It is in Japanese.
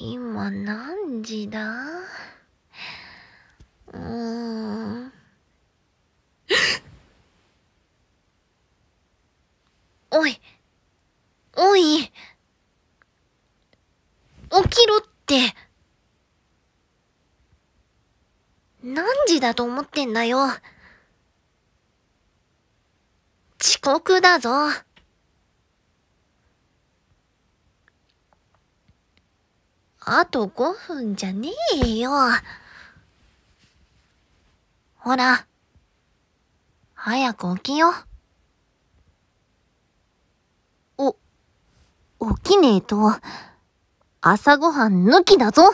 今何時だうんおいおい起きろって何時だと思ってんだよ。遅刻だぞ。あと5分じゃねえよ。ほら、早く起きよ。お、起きねえと、朝ごはん抜きだぞ。